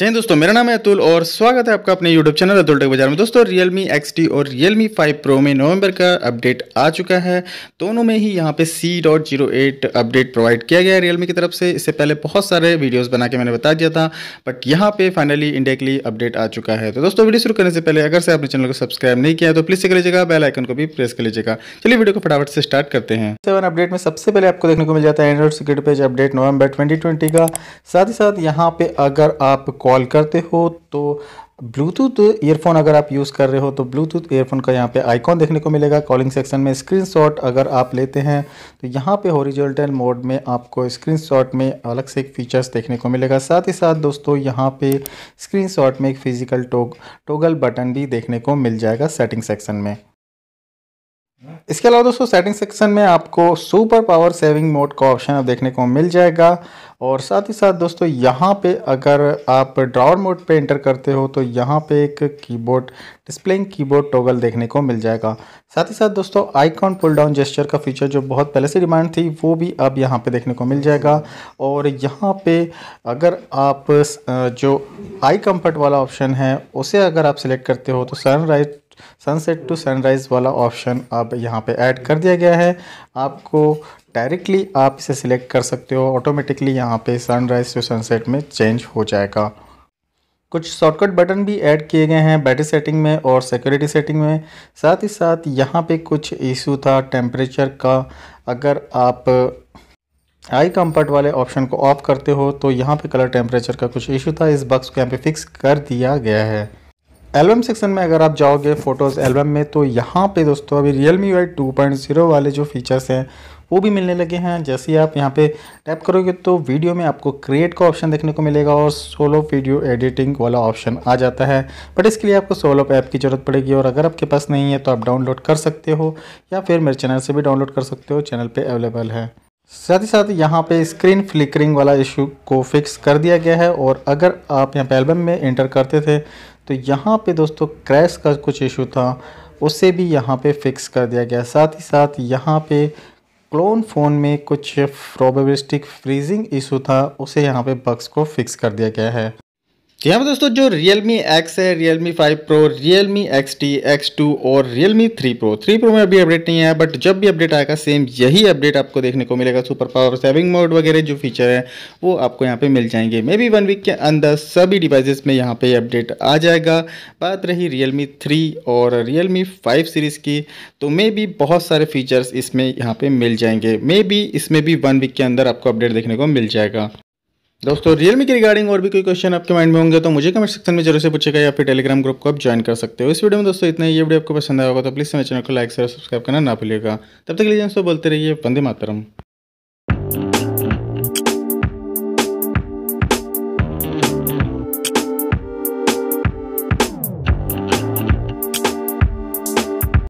जय दोस्तों मेरा नाम है अतुल और स्वागत है आपका अपने YouTube चैनल अतुल टेक बाजार में दोस्तों Realme XT और Realme 5 Pro में नवंबर का अपडेट आ चुका है दोनों में ही यहाँ पे C.08 अपडेट प्रोवाइड किया गया है Realme की तरफ से इससे पहले बहुत सारे वीडियोस बना के मैंने बता दिया था बट यहाँ पे फाइनली इंडिया के लिए अपडेट आ चुका है तो दोस्तों वीडियो शुरू करने से पहले अगर से आपने चैनल को सब्सक्राइब नहीं किया तो प्लीज़ कर लीजिएगा बेल आइकन को भी प्रेस कर लीजिएगा चलिए वीडियो को फटाफट से स्टार्ट करते हैं सेवन अपडेट में सबसे पहले आपको देखने को मिल जाता है Android security page update November twenty का साथ ही साथ यहाँ पे अगर आप कॉल करते हो तो ब्लूटूथ ईयरफोन अगर आप यूज़ कर रहे हो तो ब्लूटूथ ईयरफोन का यहाँ पे आइकॉन देखने को मिलेगा कॉलिंग सेक्शन में स्क्रीनशॉट अगर आप लेते हैं तो यहाँ पे हॉरिजॉन्टल मोड में आपको स्क्रीनशॉट में अलग से एक फीचर्स देखने को मिलेगा साथ ही साथ दोस्तों यहाँ पे स्क्रीनशॉट में एक फिजिकल टोग टोगल बटन भी देखने को मिल जाएगा सेटिंग सेक्शन में इसके अलावा दोस्तों सेटिंग सेक्शन में आपको सुपर पावर सेविंग मोड का ऑप्शन देखने को मिल जाएगा और साथ ही साथ दोस्तों यहाँ पे अगर आप ड्रावर मोड पे इंटर करते हो तो यहाँ पे एक कीबोर्ड डिस्प्लेइंग कीबोर्ड टोगल देखने को मिल जाएगा साथ ही साथ दोस्तों आइकॉन पुल डाउन जेस्चर का फीचर जो बहुत पहले से डिमांड थी वो भी अब यहाँ पे देखने को मिल जाएगा और यहाँ पे अगर आप जो आई कम्फर्ट वाला ऑप्शन है उसे अगर आप सिलेक्ट करते हो तो सनराइज सनसेट टू सनराइज़ वाला ऑप्शन अब यहाँ पे ऐड कर दिया गया है आपको डायरेक्टली आप इसे सिलेक्ट कर सकते हो ऑटोमेटिकली यहाँ पे सनराइज़ टू सनसेट में चेंज हो जाएगा कुछ शॉर्टकट बटन भी ऐड किए गए हैं बैटरी सेटिंग में और सिक्योरिटी सेटिंग में साथ ही साथ यहाँ पे कुछ इशू था टेम्परेचर का अगर आप आई कंफर्ट वाले ऑप्शन को ऑफ करते हो तो यहाँ पे कलर टेम्परेचर का कुछ इशू था इस बक्स को यहाँ पे फिक्स कर दिया गया है एल्बम सेक्शन में अगर आप जाओगे फ़ोटोज़ एल्बम में तो यहाँ पे दोस्तों अभी Realme UI two point zero वाले जो फीचर्स हैं वो भी मिलने लगे हैं जैसे ही आप यहाँ पे टैप करोगे तो वीडियो में आपको क्रिएट का ऑप्शन देखने को मिलेगा और सोलो वीडियो एडिटिंग वाला ऑप्शन आ जाता है बट इसके लिए आपको सोलो ऐप की ज़रूरत पड़ेगी और अगर आपके पास नहीं है तो आप डाउनलोड कर सकते हो या फिर मेरे चैनल से भी डाउनलोड कर सकते हो चैनल पर अवेलेबल है साथ ही साथ यहाँ पे स्क्रीन फ्लिकरिंग वाला इशू को फिक्स कर दिया गया है और अगर आप यहाँ पे एल्बम में एंटर करते थे तो यहाँ पे दोस्तों क्रैश का कुछ इशू था उसे भी यहाँ पे फिक्स कर दिया गया साथ ही साथ यहाँ पे क्लोन फ़ोन में कुछ प्रोबेबलिस्टिक फ्रीजिंग इशू था उसे यहाँ पे बग्स को फिक्स कर दिया गया है तो यहाँ पर दोस्तों जो Realme X है Realme 5 Pro, Realme XT, X2 और Realme 3 Pro, 3 Pro में अभी अपडेट नहीं आया बट जब भी अपडेट आएगा सेम यही अपडेट आपको देखने को मिलेगा सुपर पावर सेविंग मोड वगैरह जो फीचर है वो आपको यहाँ पे मिल जाएंगे मे बी वन वीक के अंदर सभी डिवाइसेस में यहाँ पे अपडेट आ जाएगा बात रही Realme 3 और Realme 5 सीरीज़ की तो मे बी बहुत सारे फीचर्स इसमें यहाँ पर मिल जाएंगे मे बी इसमें भी वन वीक के अंदर आपको अपडेट देखने को मिल जाएगा दोस्तों रियलमी के रिगार्डिंग और भी कोई क्वेश्चन आपके माइंड में होंगे तो मुझे कमेंट सेक्शन में जरूर से पूछेगा या फिर टेलीग्राम ग्रुप को आप ज्वाइन कर सकते हो इस वीडियो में दोस्तों इतना ये वीडियो आपको पसंद आएगा तो प्लीज़ मेरे चैनल को लाइक शेयर सब्सक्राइब करना ना भूलिएगा तब तक लीजिए दोस्तों बोलते रहिए वंदे मातरम